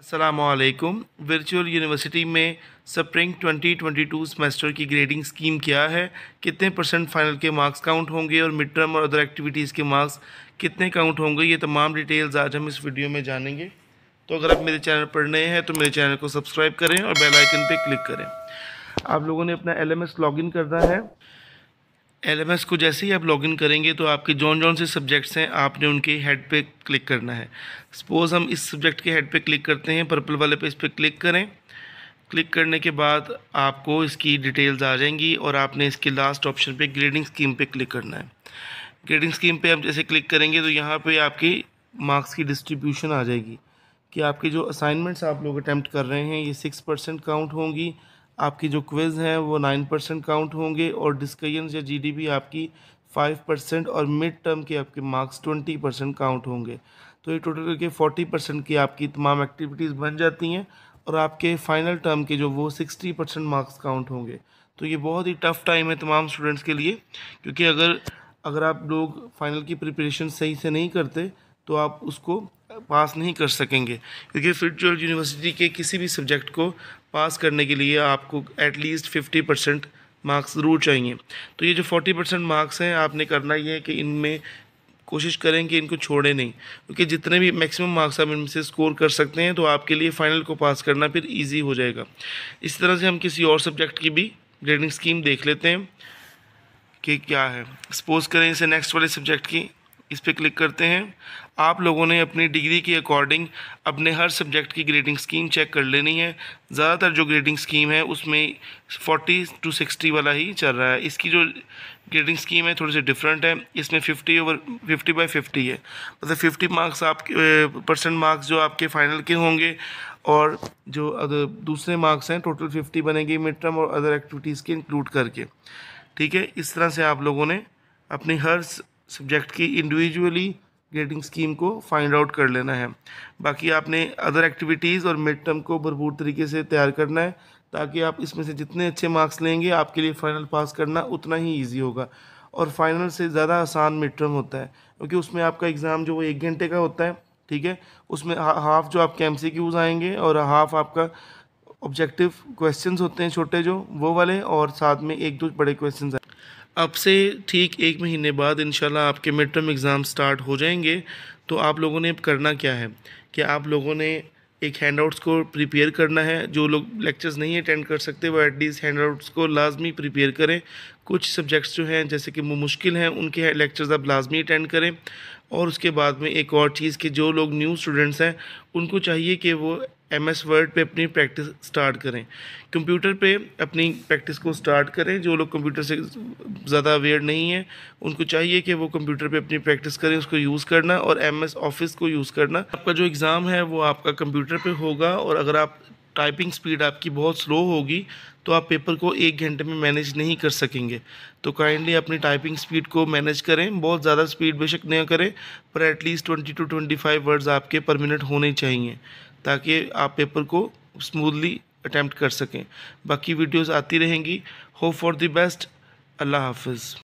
असलकुम virtual university में spring 2022 semester की ग्रेडिंग स्कीम क्या है कितने परसेंट फाइनल के मार्क्स काउंट होंगे और मिड टर्म और अदर एक्टिविटीज़ के मार्क्स कितने काउंट होंगे ये तमाम डिटेल्स आज हम इस वीडियो में जानेंगे तो अगर आप मेरे चैनल पर नए हैं तो मेरे चैनल को सब्सक्राइब करें और बेलाइकन पर क्लिक करें आप लोगों ने अपना एल एम लॉगिन करना है एल को जैसे ही आप लॉगिन करेंगे तो आपके जौन जौन से सब्जेक्ट्स हैं आपने उनके हेड पे क्लिक करना है सपोज़ हम इस सब्जेक्ट के हेड पे क्लिक करते हैं पर्पल वाले पे इस पर क्लिक करें क्लिक करने के बाद आपको इसकी डिटेल्स आ जाएंगी और आपने इसके लास्ट ऑप्शन पे ग्रेडिंग स्कीम पे क्लिक करना है ग्रेडिंग स्कीम पर आप जैसे क्लिक करेंगे तो यहाँ पर आपकी मार्क्स की डिस्ट्रीब्यूशन आ जाएगी कि आपके जो असाइनमेंट्स आप लोग अटैम्प्ट कर रहे हैं ये सिक्स परसेंट काउंट होंगी आपकी जो क्विज़ है वो नाइन परसेंट काउंट होंगे और डिस्कशन या जीडीपी आपकी फाइव परसेंट और मिड टर्म के आपके मार्क्स ट्वेंटी परसेंट काउंट होंगे तो ये टोटल करके फोर्टी परसेंट की आपकी तमाम एक्टिविटीज़ बन जाती हैं और आपके फाइनल टर्म के जो वो सिक्सटी परसेंट मार्क्स काउंट होंगे तो ये बहुत ही टफ़ टाइम है तमाम स्टूडेंट्स के लिए क्योंकि अगर अगर आप लोग फाइनल की प्रिपरेशन सही से नहीं करते तो आप उसको पास नहीं कर सकेंगे क्योंकि फिर यूनिवर्सिटी के किसी भी सब्जेक्ट को पास करने के लिए आपको एटलीस्ट फिफ्टी परसेंट मार्क्स ज़रूर चाहिए तो ये जो फोर्टी परसेंट मार्क्स हैं आपने करना ये है कि इनमें कोशिश करें कि इनको छोड़ें नहीं क्योंकि जितने भी मैक्सिमम मार्क्स आप इनमें से स्कोर कर सकते हैं तो आपके लिए फ़ाइनल को पास करना फिर ईजी हो जाएगा इस तरह से हम किसी और सब्जेक्ट की भी ग्रेडिंग स्कीम देख लेते हैं कि क्या है सपोज़ करें इसे नेक्स्ट वाले सब्जेक्ट की इस पर क्लिक करते हैं आप लोगों ने अपनी डिग्री के अकॉर्डिंग अपने हर सब्जेक्ट की ग्रेडिंग स्कीम चेक कर लेनी है ज़्यादातर जो ग्रेडिंग स्कीम है उसमें 40 टू 60 वाला ही चल रहा है इसकी जो ग्रेडिंग स्कीम है थोड़ी सी डिफरेंट है इसमें 50 ओवर 50 बाय 50 है मतलब फिफ्टी 50 मार्क्स आपके परसेंट मार्क्स जो आपके फाइनल के होंगे और जो अगर दूसरे मार्क्स हैं टोटल फिफ्टी बनेंगे मिड टर्म और अदर एक्टिविटीज़ के इंक्लूड करके ठीक है इस तरह से आप लोगों ने अपनी हर सब्जेक्ट की इंडिविजुअली ग्रेडिंग स्कीम को फाइंड आउट कर लेना है बाकी आपने अदर एक्टिविटीज़ और मिड टर्म को भरपूर तरीके से तैयार करना है ताकि आप इसमें से जितने अच्छे मार्क्स लेंगे आपके लिए फ़ाइनल पास करना उतना ही ईजी होगा और फाइनल से ज़्यादा आसान मिड टर्म होता है क्योंकि उसमें आपका एग्ज़ाम जो वो एक घंटे का होता है ठीक है उसमें हा, हाफ़ जो आपके एम सी आएंगे और हाफ आपका ऑब्जेक्टिव क्वेश्चंस होते हैं छोटे जो वो वाले और साथ में एक दो बड़े क्वेश्चंस अब से ठीक एक महीने बाद इन आपके मिड टर्म एग्ज़ाम स्टार्ट हो जाएंगे तो आप लोगों ने अब करना क्या है कि आप लोगों ने एक हैंड आउट्स को प्रिपेयर करना है जो लोग लेक्चर्स नहीं अटेंड कर सकते वो एटलीस्ट हैंड आउट्स को लाजमी प्रिपेयर करें कुछ सब्जेक्ट्स जो हैं जैसे कि वो मुश्किल हैं उनके लेक्चर्स आप लाजमी अटेंड करें और उसके बाद में एक और चीज़ कि जो लोग न्यू स्टूडेंट्स हैं उनको चाहिए कि वो एम एस वर्ड पर अपनी प्रैक्टिस स्टार्ट करें कंप्यूटर पे अपनी प्रैक्टिस को स्टार्ट करें जो लोग कंप्यूटर से ज़्यादा अवेयर नहीं है उनको चाहिए कि वो कंप्यूटर पे अपनी प्रैक्टिस करें उसको यूज़ करना और एम एस ऑफिस को यूज़ करना आपका जो एग्ज़ाम है वो आपका कंप्यूटर पे होगा और अगर आप टाइपिंग स्पीड आपकी बहुत स्लो होगी तो आप पेपर को एक घंटे में मैनेज नहीं कर सकेंगे तो काइंडली अपनी टाइपिंग स्पीड को मैनेज करें बहुत ज़्यादा स्पीड बेशक न करें पर at least twenty two twenty five words आपके पर मिनट होने चाहिए ताकि आप पेपर को स्मूथली अटैम्प्ट कर सकें बाकी वीडियोस आती रहेंगी होप फॉर द बेस्ट अल्लाह हाफिज़